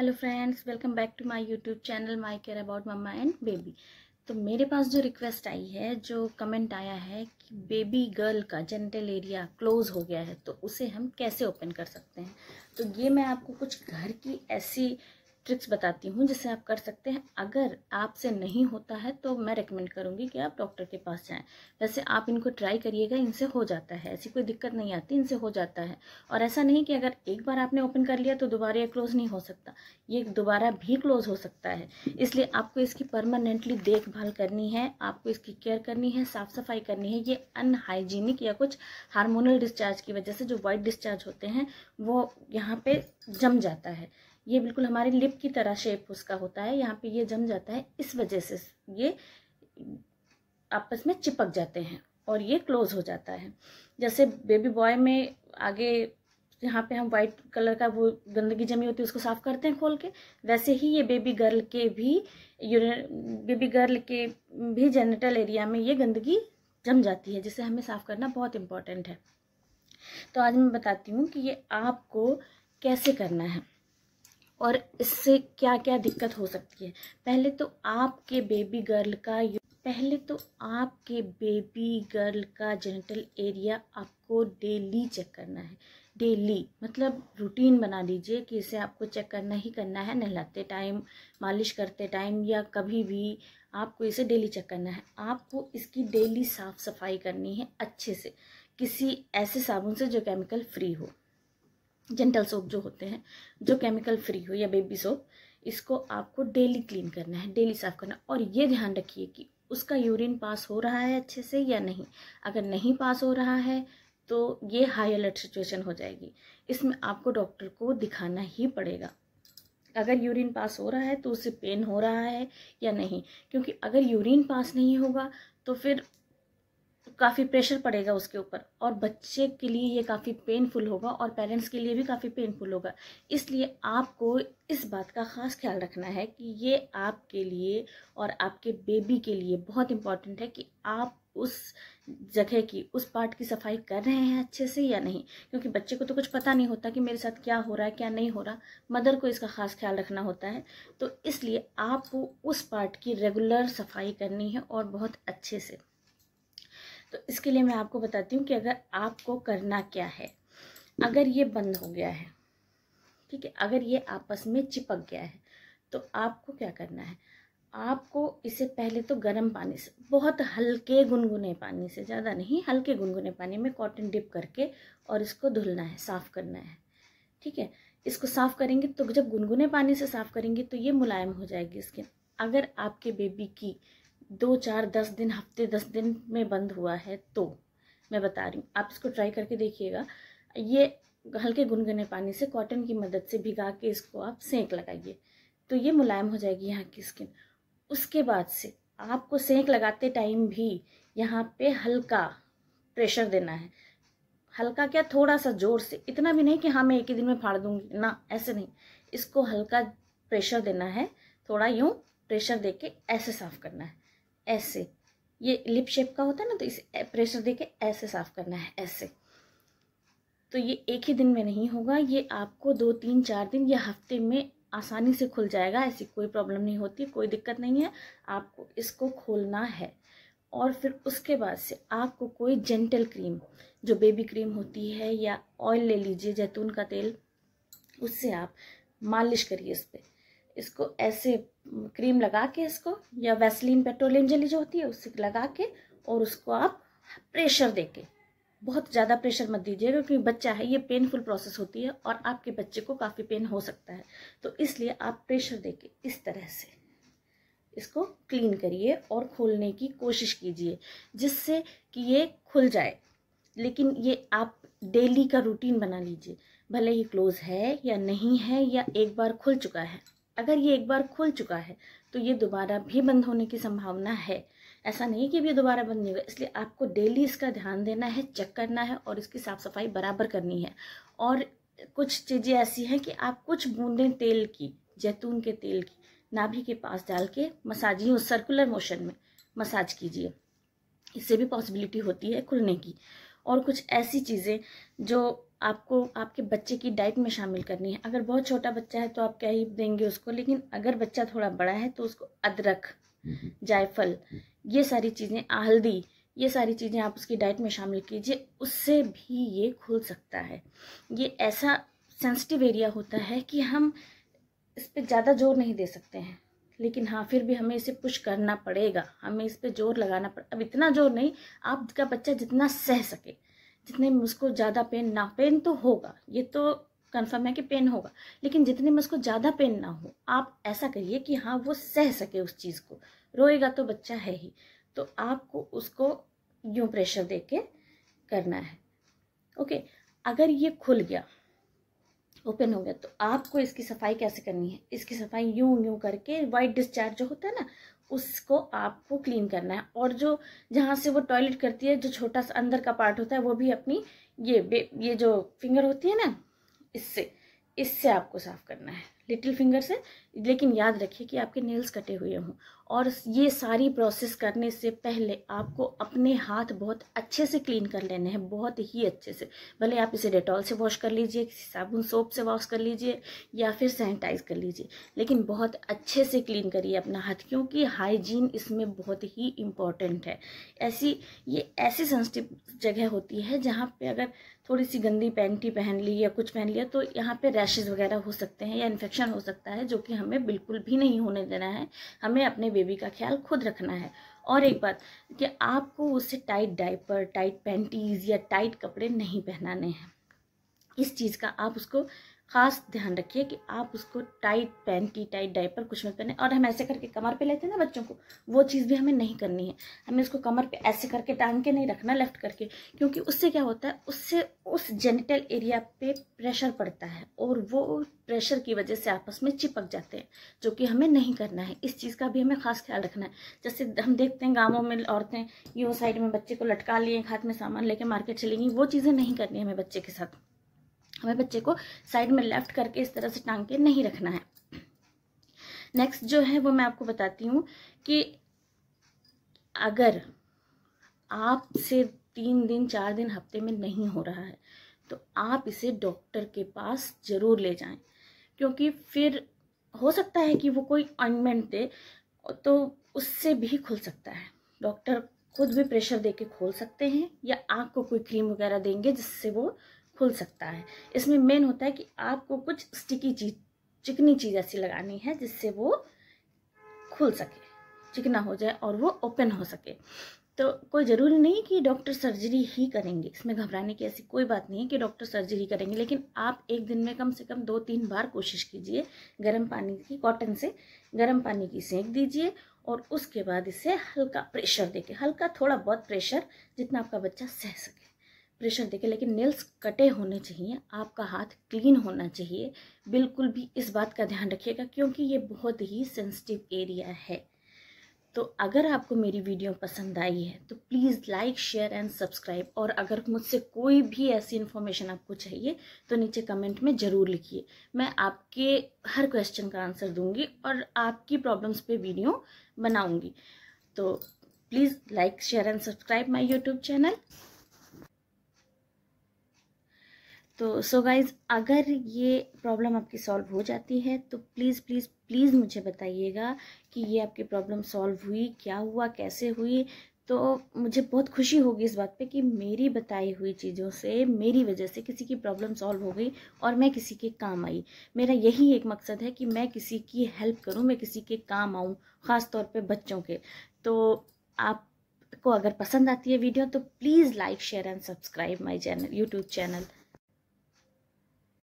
Hello friends welcome back to my YouTube channel my care about mama and baby तो मेरे पास जो request आई है जो कमेंट आया है कि बेबी गर्ल का जेंटल एरिया क्लोज हो गया है तो उसे हम कैसे ओपन कर सकते हैं तो ये मैं आपको कुछ घर की ऐसी ट्रिक्स बताती हूँ जिससे आप कर सकते हैं अगर आपसे नहीं होता है तो मैं रेकमेंड करूँगी कि आप डॉक्टर के पास जाएं वैसे आप इनको ट्राई करिएगा इनसे हो जाता है ऐसी कोई दिक्कत नहीं आती इनसे हो जाता है और ऐसा नहीं कि अगर एक बार आपने ओपन कर लिया तो दोबारा ये क्लोज़ नहीं हो सकता ये दोबारा भी क्लोज़ हो सकता है इसलिए आपको इसकी परमानेंटली देखभाल करनी है आपको इसकी केयर करनी है साफ़ सफाई करनी है ये अनहाइजीनिक या कुछ हारमोनल डिस्चार्ज की वजह से जो वाइट डिस्चार्ज होते हैं वो यहाँ पर जम जाता है ये बिल्कुल हमारी लिप की तरह शेप उसका होता है यहाँ पे ये जम जाता है इस वजह से ये आपस में चिपक जाते हैं और ये क्लोज हो जाता है जैसे बेबी बॉय में आगे यहाँ पे हम वाइट कलर का वो गंदगी जमी होती है उसको साफ करते हैं खोल के वैसे ही ये बेबी गर्ल के भी बेबी गर्ल के भी जेनेटल एरिया में ये गंदगी जम जाती है जिसे हमें साफ करना बहुत इम्पॉर्टेंट है तो आज मैं बताती हूँ कि ये आपको कैसे करना है और इससे क्या क्या दिक्कत हो सकती है पहले तो आपके बेबी गर्ल का पहले तो आपके बेबी गर्ल का जेनिटल एरिया आपको डेली चेक करना है डेली मतलब रूटीन बना लीजिए कि इसे आपको चेक करना ही करना है नहलाते टाइम मालिश करते टाइम या कभी भी आपको इसे डेली चेक करना है आपको इसकी डेली साफ़ सफाई करनी है अच्छे से किसी ऐसे साबुन से जो केमिकल फ्री हो जेंटल सोप जो होते हैं जो केमिकल फ्री हो या बेबी सोप इसको आपको डेली क्लीन करना है डेली साफ करना और ये ध्यान रखिए कि उसका यूरिन पास हो रहा है अच्छे से या नहीं अगर नहीं पास हो रहा है तो ये हाई अलर्ट सिचुएशन हो जाएगी इसमें आपको डॉक्टर को दिखाना ही पड़ेगा अगर यूरिन पास हो रहा है तो उससे पेन हो रहा है या नहीं क्योंकि अगर यूरिन पास नहीं होगा तो फिर काफ़ी प्रेशर पड़ेगा उसके ऊपर और बच्चे के लिए ये काफ़ी पेनफुल होगा और पेरेंट्स के लिए भी काफ़ी पेनफुल होगा इसलिए आपको इस बात का ख़ास ख्याल रखना है कि ये आपके लिए और आपके बेबी के लिए बहुत इम्पॉर्टेंट है कि आप उस जगह की उस पार्ट की सफाई कर रहे हैं अच्छे से या नहीं क्योंकि बच्चे को तो कुछ पता नहीं होता कि मेरे साथ क्या हो रहा है क्या नहीं हो रहा मदर को इसका ख़ास ख्याल रखना होता है तो इसलिए आपको उस पार्ट की रेगुलर सफाई करनी है और बहुत अच्छे से तो इसके लिए मैं आपको बताती हूँ कि अगर आपको करना क्या है अगर ये बंद हो गया है ठीक है अगर ये आपस में चिपक गया है तो आपको क्या करना है आपको इसे पहले तो गर्म पानी से बहुत हल्के गुनगुने पानी से ज़्यादा नहीं हल्के गुनगुने पानी में कॉटन डिप करके और इसको धुलना है साफ़ करना है ठीक है इसको साफ़ करेंगे तो जब गुनगुने पानी से साफ़ करेंगे तो ये मुलायम हो जाएगी स्किन अगर आपके बेबी की दो चार दस दिन हफ्ते दस दिन में बंद हुआ है तो मैं बता रही हूँ आप इसको ट्राई करके देखिएगा ये हल्के गुनगुने पानी से कॉटन की मदद से भिगा के इसको आप सेंक लगाइए तो ये मुलायम हो जाएगी यहाँ की स्किन उसके बाद से आपको सेंक लगाते टाइम भी यहाँ पे हल्का प्रेशर देना है हल्का क्या थोड़ा सा जोर से इतना भी नहीं कि हाँ मैं एक ही दिन में फाड़ दूंगी ना ऐसे नहीं इसको हल्का प्रेशर देना है थोड़ा यूँ प्रेशर दे के ऐसे साफ करना है ऐसे ये लिप शेप का होता है ना तो इसे प्रेशर देके ऐसे साफ़ करना है ऐसे तो ये एक ही दिन में नहीं होगा ये आपको दो तीन चार दिन या हफ्ते में आसानी से खुल जाएगा ऐसी कोई प्रॉब्लम नहीं होती कोई दिक्कत नहीं है आपको इसको खोलना है और फिर उसके बाद से आपको कोई जेंटल क्रीम जो बेबी क्रीम होती है या ऑयल ले लीजिए जैतून का तेल उससे आप मालिश करिए इस पर इसको ऐसे क्रीम लगा के इसको या वैसलीन पेट्रोलियम जली जो होती है उससे लगा के और उसको आप प्रेशर दे के बहुत ज़्यादा प्रेशर मत दीजिए क्योंकि बच्चा है ये पेनफुल प्रोसेस होती है और आपके बच्चे को काफ़ी पेन हो सकता है तो इसलिए आप प्रेशर दे के इस तरह से इसको क्लीन करिए और खोलने की कोशिश कीजिए जिससे कि ये खुल जाए लेकिन ये आप डेली का रूटीन बना लीजिए भले ही क्लोज़ है या नहीं है या एक बार खुल चुका है अगर ये एक बार खुल चुका है तो ये दोबारा भी बंद होने की संभावना है ऐसा नहीं कि ये दोबारा बंद नहीं होगा इसलिए आपको डेली इसका ध्यान देना है चेक करना है और इसकी साफ़ सफाई बराबर करनी है और कुछ चीज़ें ऐसी हैं कि आप कुछ बूंदें तेल की जैतून के तेल की नाभि के पास डाल के मसाज उस सर्कुलर मोशन में मसाज कीजिए इससे भी पॉसिबिलिटी होती है खुलने की और कुछ ऐसी चीज़ें जो आपको आपके बच्चे की डाइट में शामिल करनी है अगर बहुत छोटा बच्चा है तो आप क्या ही देंगे उसको लेकिन अगर बच्चा थोड़ा बड़ा है तो उसको अदरक जायफल हम्म। ये सारी चीज़ें हल्दी ये सारी चीज़ें आप उसकी डाइट में शामिल कीजिए उससे भी ये खुल सकता है ये ऐसा सेंसिटिव एरिया होता है कि हम इस पर ज़्यादा जोर नहीं दे सकते हैं लेकिन हाँ फिर भी हमें इसे पुश करना पड़ेगा हमें इस पर जोर लगाना पड़ेगा अब इतना जोर नहीं आपका बच्चा जितना सह सके जितने में उसको ज़्यादा पेन ना पेन तो होगा ये तो कंफर्म है कि पेन होगा लेकिन जितने में उसको ज़्यादा पेन ना हो आप ऐसा करिए कि हाँ वो सह सके उस चीज़ को रोएगा तो बच्चा है ही तो आपको उसको यूँ प्रेशर दे के करना है ओके अगर ये खुल गया ओपन हो गया तो आपको इसकी सफाई कैसे करनी है इसकी सफाई यूं यूं करके वाइट डिस्चार्ज जो होता है ना उसको आपको क्लीन करना है और जो जहाँ से वो टॉयलेट करती है जो छोटा सा अंदर का पार्ट होता है वो भी अपनी ये ये जो फिंगर होती है ना इससे इससे आपको साफ़ करना है लिटिल फिंगर से लेकिन याद रखिए कि आपके नेल्स कटे हुए हों और ये सारी प्रोसेस करने से पहले आपको अपने हाथ बहुत अच्छे से क्लीन कर लेने हैं बहुत ही अच्छे से भले आप इसे डेटॉल से वॉश कर लीजिए किसी साबुन सोप से वॉश कर लीजिए या फिर सैनिटाइज कर लीजिए लेकिन बहुत अच्छे से क्लीन करिए अपना हाथ क्योंकि हाइजीन इसमें बहुत ही इम्पॉर्टेंट है ऐसी ये ऐसी सेंसिटिव जगह होती है जहाँ पर अगर थोड़ी सी गंदी पैंटी पहन ली या कुछ पहन लिया तो यहाँ पर रैशेज़ वगैरह हो सकते हैं या इन्फेक्शन इन्फेक्शन हो सकता है जो कि हमें बिल्कुल भी नहीं होने देना है हमें अपने बेबी का ख्याल खुद रखना है और एक बात कि आपको उसे टाइट डाइपर टाइट पैंटीज़ या टाइट कपड़े नहीं पहनाने हैं इस चीज़ का आप उसको ख़ास ध्यान रखिए कि आप उसको टाइट पैंटी की टाइट डाइपर कुछ मत पहने और हम ऐसे करके कमर पे लेते हैं ना बच्चों को वो चीज़ भी हमें नहीं करनी है हमें उसको कमर पे ऐसे करके टांग के नहीं रखना लेफ्ट करके क्योंकि उससे क्या होता है उससे उस जेनिटल एरिया पे प्रेशर पड़ता है और वो प्रेशर की वजह से आपस में चिपक जाते हैं जो कि हमें नहीं करना है इस चीज़ का भी हमें खास ख्याल रखना है जैसे हम देखते हैं गाँवों में औरतें यू साइड में बच्चे को लटका लिए हाथ में सामान लेके मार्केट चलेंगी वो चीज़ें नहीं करनी हमें बच्चे के साथ हमें बच्चे को साइड में लेफ्ट करके इस तरह से टांग के नहीं रखना है नेक्स्ट जो है वो मैं आपको बताती हूँ कि अगर आपसे तीन दिन चार दिन हफ्ते में नहीं हो रहा है तो आप इसे डॉक्टर के पास ज़रूर ले जाएं क्योंकि फिर हो सकता है कि वो कोई ऑइंटमेंट दे तो उससे भी खुल सकता है डॉक्टर खुद भी प्रेशर दे के खोल सकते हैं या आपको कोई क्रीम वगैरह देंगे जिससे वो खुल सकता है इसमें मेन होता है कि आपको कुछ स्टिकी चीज चिकनी चीज़ ऐसी लगानी है जिससे वो खुल सके चिकना हो जाए और वो ओपन हो सके तो कोई ज़रूरी नहीं कि डॉक्टर सर्जरी ही करेंगे इसमें घबराने की ऐसी कोई बात नहीं है कि डॉक्टर सर्जरी करेंगे लेकिन आप एक दिन में कम से कम दो तीन बार कोशिश कीजिए गर्म पानी की कॉटन से गर्म पानी की सेंक दीजिए और उसके बाद इसे हल्का प्रेशर देके हल्का थोड़ा बहुत प्रेशर जितना आपका बच्चा सह सके प्रेशर देखे लेकिन नेल्स कटे होने चाहिए आपका हाथ क्लीन होना चाहिए बिल्कुल भी इस बात का ध्यान रखिएगा क्योंकि ये बहुत ही सेंसिटिव एरिया है तो अगर आपको मेरी वीडियो पसंद आई है तो please like share and subscribe और अगर मुझसे कोई भी ऐसी इन्फॉर्मेशन आपको चाहिए तो नीचे कमेंट में ज़रूर लिखिए मैं आपके हर क्वेश्चन का आंसर दूंगी और आपकी प्रॉब्लम्स पे वीडियो बनाऊंगी तो please like share and subscribe my YouTube channel तो सो so गाइज़ अगर ये प्रॉब्लम आपकी सॉल्व हो जाती है तो प्लीज़ प्लीज़ प्लीज़ मुझे बताइएगा कि ये आपकी प्रॉब्लम सॉल्व हुई क्या हुआ कैसे हुई तो मुझे बहुत खुशी होगी इस बात पे कि मेरी बताई हुई चीज़ों से मेरी वजह से किसी की प्रॉब्लम सॉल्व हो गई और मैं किसी के काम आई मेरा यही एक मकसद है कि मैं किसी की हेल्प करूँ मैं किसी के काम आऊँ ख़ास तौर पर बच्चों के तो आप को अगर पसंद आती है वीडियो तो please like share and subscribe my channel YouTube channel